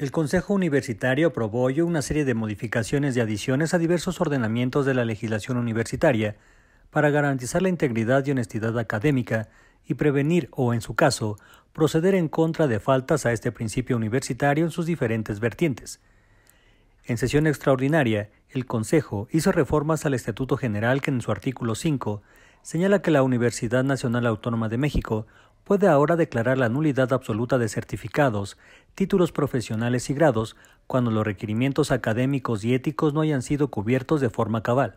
El Consejo Universitario aprobó hoy una serie de modificaciones y adiciones a diversos ordenamientos de la legislación universitaria para garantizar la integridad y honestidad académica y prevenir o, en su caso, proceder en contra de faltas a este principio universitario en sus diferentes vertientes. En sesión extraordinaria, el Consejo hizo reformas al Estatuto General que en su artículo 5 señala que la Universidad Nacional Autónoma de México puede ahora declarar la nulidad absoluta de certificados, títulos profesionales y grados cuando los requerimientos académicos y éticos no hayan sido cubiertos de forma cabal.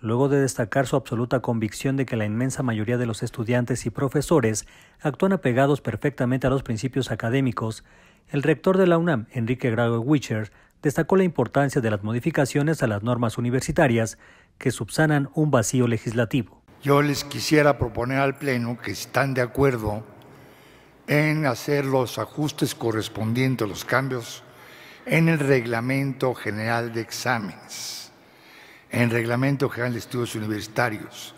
Luego de destacar su absoluta convicción de que la inmensa mayoría de los estudiantes y profesores actúan apegados perfectamente a los principios académicos, el rector de la UNAM, Enrique Grau Wicher, destacó la importancia de las modificaciones a las normas universitarias que subsanan un vacío legislativo. Yo les quisiera proponer al Pleno que están de acuerdo en hacer los ajustes correspondientes, los cambios en el Reglamento General de Exámenes, en el Reglamento General de Estudios Universitarios,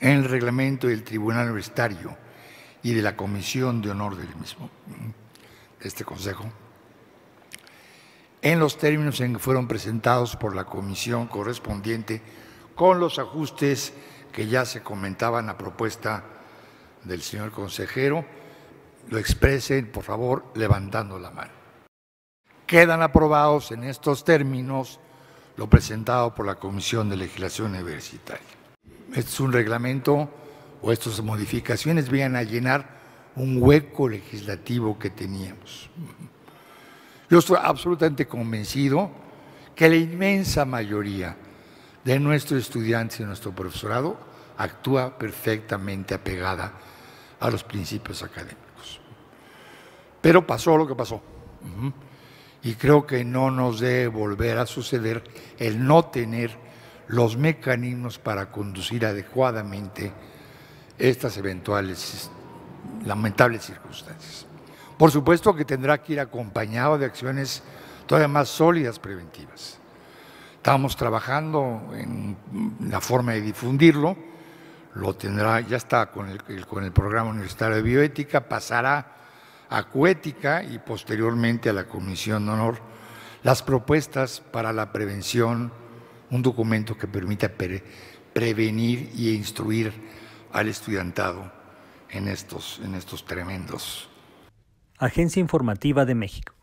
en el Reglamento del Tribunal Universitario y de la Comisión de Honor del mismo, de este Consejo, en los términos en que fueron presentados por la Comisión correspondiente con los ajustes que ya se comentaba en la propuesta del señor consejero, lo expresen, por favor, levantando la mano. Quedan aprobados en estos términos lo presentado por la Comisión de Legislación Universitaria. Este es un reglamento o estas modificaciones vienen a llenar un hueco legislativo que teníamos. Yo estoy absolutamente convencido que la inmensa mayoría de nuestro estudiantes y nuestro profesorado actúa perfectamente apegada a los principios académicos. Pero pasó lo que pasó. Y creo que no nos debe volver a suceder el no tener los mecanismos para conducir adecuadamente estas eventuales lamentables circunstancias. Por supuesto que tendrá que ir acompañado de acciones todavía más sólidas preventivas. Estamos trabajando en la forma de difundirlo, lo tendrá, ya está con el, programa universitario de bioética, pasará a cuética y posteriormente a la Comisión de Honor las propuestas para la prevención, un documento que permita prevenir e instruir al estudiantado en estos, en estos tremendos. Agencia Informativa de México.